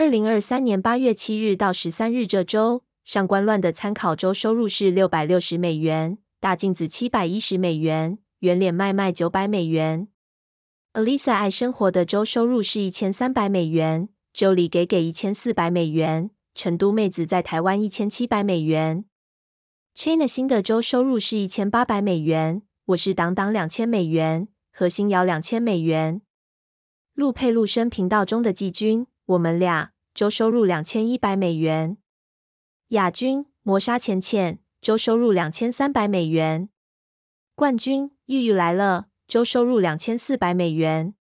二零二三年八月七日到十三日这周，上官乱的参考周收入是六百六十美元，大镜子七百一十美元，圆脸卖卖九百美元。Alisa 爱生活的周收入是一千三百美元，周里给给一千四百美元。成都妹子在台湾一千七百美元。China 新的周收入是一千八百美元。我是党党两千美元，何心尧两千美元。陆佩陆生频道中的季军。我们俩周收入两千一百美元。亚军磨砂浅浅周收入两千三百美元。冠军玉玉来了周收入两千四百美元。